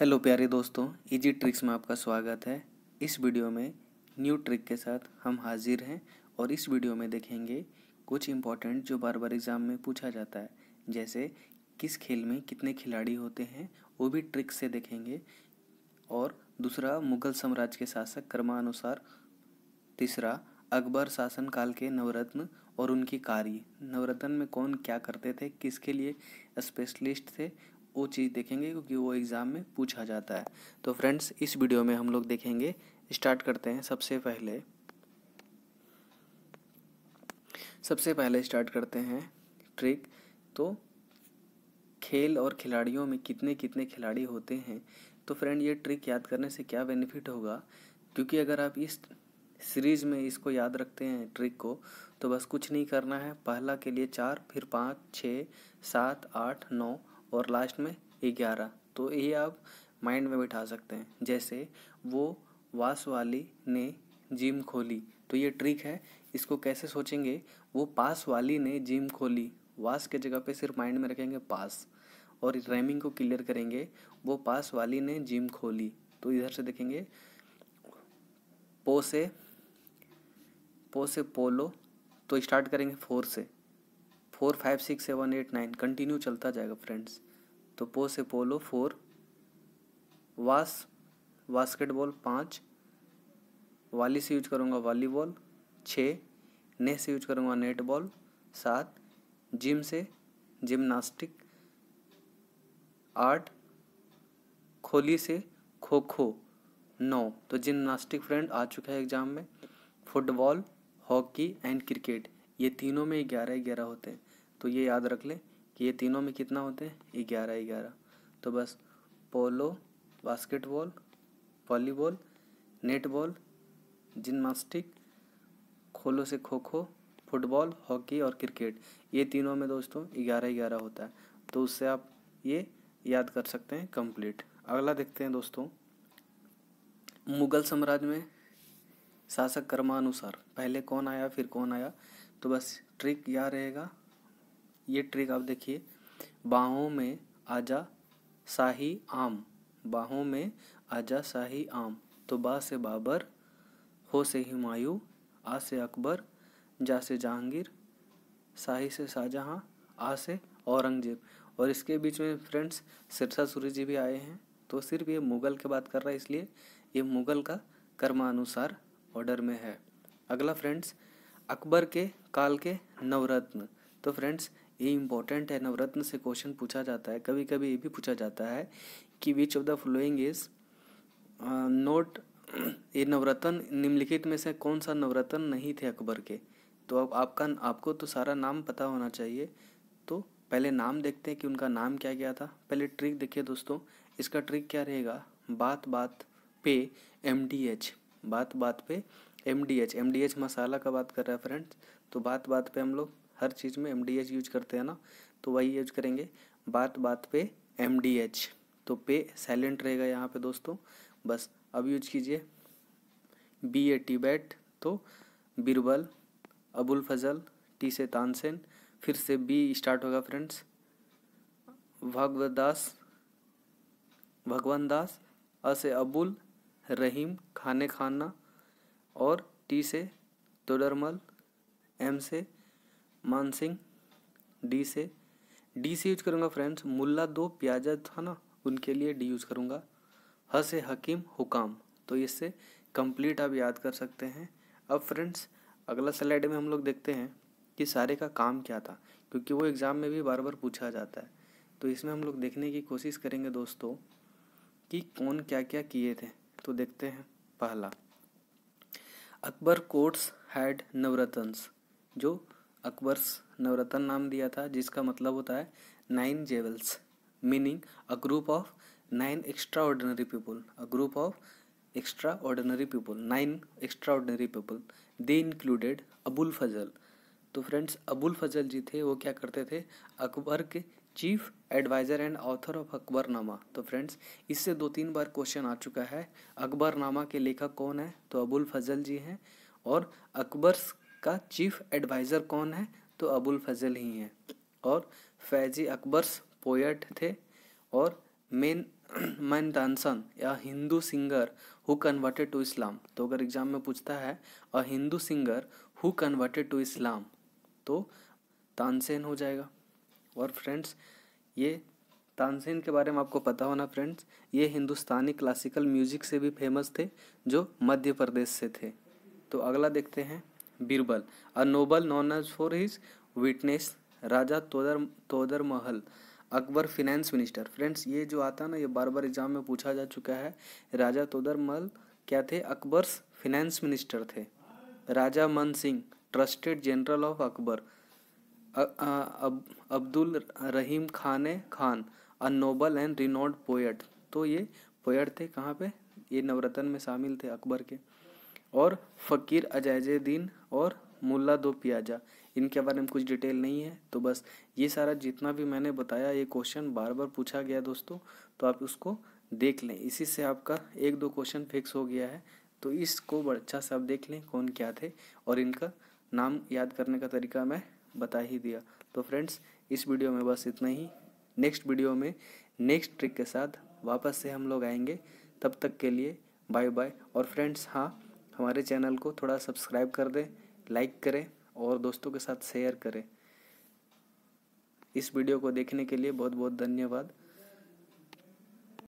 hello प्यारे दोस्तों easy tricks में आपका स्वागत है इस वीडियो में न्यू ट्रिक के साथ हम हाजिर हैं और इस वीडियो में देखेंगे कुछ इम्पॉर्टेंट जो बार बार एग्ज़ाम में पूछा जाता है जैसे किस खेल में कितने खिलाड़ी होते हैं वो भी ट्रिक से देखेंगे और दूसरा मुगल साम्राज्य के शासक कर्मानुसार तीसरा अकबर शासनकाल के नवरत्न और उनकी कार्य नवरत्न में कौन क्या करते थे किसके लिए स्पेशलिस्ट थे वो चीज़ देखेंगे क्योंकि वो एग्ज़ाम में पूछा जाता है तो फ्रेंड्स इस वीडियो में हम लोग देखेंगे स्टार्ट करते हैं सबसे पहले सबसे पहले स्टार्ट करते हैं ट्रिक तो खेल और खिलाड़ियों में कितने कितने खिलाड़ी होते हैं तो फ्रेंड ये ट्रिक याद करने से क्या बेनिफिट होगा क्योंकि अगर आप इस सीरीज़ में इसको याद रखते हैं ट्रिक को तो बस कुछ नहीं करना है पहला के लिए चार फिर पाँच छः सात आठ नौ और लास्ट में ग्यारह तो ये आप माइंड में बिठा सकते हैं जैसे वो वास वाली ने जिम खोली तो ये ट्रिक है इसको कैसे सोचेंगे वो पास वाली ने जिम खोली वास के जगह पे सिर्फ माइंड में रखेंगे पास और रैमिंग को क्लियर करेंगे वो पास वाली ने जिम खोली तो इधर से देखेंगे पो से पो से पोलो तो स्टार्ट करेंगे फोर से four five six seven eight nine continue चलता जाएगा फ्रेंड्स तो पो से पोलो फोर वास बास्केटबॉल पाँच वाली से यूज करूँगा वॉलीबॉल छः ने से यूज करूँगा नेट बॉल सात जिम से जिमनास्टिक आठ खोली से खो खो नौ तो जिमनास्टिक फ्रेंड आ चुका है एग्ज़ाम में फुटबॉल हॉकी एंड क्रिकेट ये तीनों में ग्यारह ग्यारह होते हैं तो ये याद रख लें कि ये तीनों में कितना होते हैं ग्यारह ग्यारह तो बस polo basketball volleyball netball gymnastic खोलो से खो खो फुटबॉल हॉकी और क्रिकेट ये तीनों में दोस्तों ग्यारह ग्यारह होता है तो उससे आप ये याद कर सकते हैं कंप्लीट अगला देखते हैं दोस्तों मुगल साम्राज्य में शासक कर्मानुसार पहले कौन आया फिर कौन आया तो बस ट्रिक यह रहेगा ये ट्रिक आप देखिए बाहों में आजा शाही आम बाहों में आजा शाही आम तो बा से बाबर हो से हुमायूं आ से अकबर जा से जहांगीर शाही से शाहजहाँ आ से औरंगजेब और इसके बीच में फ्रेंड्स सिरसा सूरी जी भी आए हैं तो सिर्फ ये मुग़ल के बात कर रहा है इसलिए ये मुग़ल का कर्मानुसार ऑर्डर में है अगला फ्रेंड्स अकबर के काल के नवरत्न तो फ्रेंड्स ये इंपॉर्टेंट है नवरत्न से क्वेश्चन पूछा जाता है कभी कभी ये भी पूछा जाता है कि which of the following is not ये नवरत्न निम्नलिखित में से कौन सा नवरत्न नहीं थे अकबर के तो अब आपका आपको तो सारा नाम पता होना चाहिए तो पहले नाम देखते हैं कि उनका नाम क्या क्या था पहले ट्रिक देखिए दोस्तों इसका ट्रिक क्या रहेगा बात बात पे एम डी एच बात बात पे M D H M D H मसाला का बात कर रहा है फ्रेंड्स तो बात बात पे हम लोग हर चीज़ में एम यूज करते हैं ना तो वही यूज करेंगे बात बात पे एम तो पे साइलेंट रहेगा यहाँ पे दोस्तों बस अब यूज कीजिए बी ए टी बैट तो बीरबल अबुल फजल टी से तानसेन फिर से बी स्टार्ट होगा फ्रेंड्स भगवदास भगवान दास अ से अबुल रहीम खाने खाना और टी से तोडरमल एम से मानसिंह डी से डी से यूज करूँगा फ्रेंड्स मुल्ला दो प्याजा था ना उनके लिए डी यूज करूँगा ह से हकीम हुकाम तो इससे कंप्लीट आप याद कर सकते हैं अब फ्रेंड्स अगला स्लाइड में हम लोग देखते हैं कि सारे का काम क्या था क्योंकि वो एग्ज़ाम में भी बार बार पूछा जाता है तो इसमें हम लोग देखने की कोशिश करेंगे दोस्तों कि कौन क्या क्या किए थे तो देखते हैं पहला अकबर कोर्ट्स हैड नवरत्नस जो अकबर्स नवरत्न नाम दिया था जिसका मतलब होता है nine jewels meaning a group of nine extraordinary people a group of extraordinary people nine extraordinary people they included Abul Fazal तो फ्रेंड्स अबुल फजल जी थे वो क्या करते थे अकबर के chief adviser and author of Akbarnama तो फ्रेंड्स इससे दो तीन बार क्वेश्चन आ चुका है अकबरनामा के लेखक कौन है तो अबुल फजल जी हैं और अकबर्स का चीफ एडवाइज़र कौन है तो अबुल फजल ही हैं और फैजी अकबर्स पोएट थे और मेन मैन तानसन या Hindu singer who converted to Islam तो अगर एग्ज़ाम में पूछता है a Hindu singer who converted to Islam तो तानसेन हो जाएगा और फ्रेंड्स ये तानसेन के बारे में आपको पता होना फ्रेंड्स ये हिंदुस्तानी क्लासिकल म्यूजिक से भी फेमस थे जो मध्य प्रदेश से थे तो अगला देखते हैं a noble non age for his witness Raja Todar Todar Mahal Akbar finance minister friends ये जो आता है ना ये बार बार एग्जाम में पूछा जा चुका है राजा तोदर महल क्या थे अकबर फिनेंस मिनिस्टर थे Raja Man Singh trusted general of Akbar अब, Abdul Rahim Khan Khan a noble and renowned poet तो ये पोएट थे कहाँ पे ये नवरत्न में शामिल थे अकबर के और फ़कीर अजायजुद्दीन और मुल्ला दो प्याजा इनके बारे में कुछ डिटेल नहीं है तो बस ये सारा जितना भी मैंने बताया ये क्वेश्चन बार बार पूछा गया दोस्तों तो आप उसको देख लें इसी से आपका एक दो क्वेश्चन फिक्स हो गया है तो इसको अच्छा से आप देख लें कौन क्या थे और इनका नाम याद करने का तरीका मैं बता ही दिया तो फ्रेंड्स इस वीडियो में बस इतना ही नेक्स्ट वीडियो में नेक्स्ट ट्रिक के साथ वापस से हम लोग आएंगे तब तक के लिए बाय बाय और फ्रेंड्स हाँ हमारे चैनल को थोड़ा सब्सक्राइब कर दें लाइक करें और दोस्तों के साथ शेयर करें इस वीडियो को देखने के लिए बहुत बहुत धन्यवाद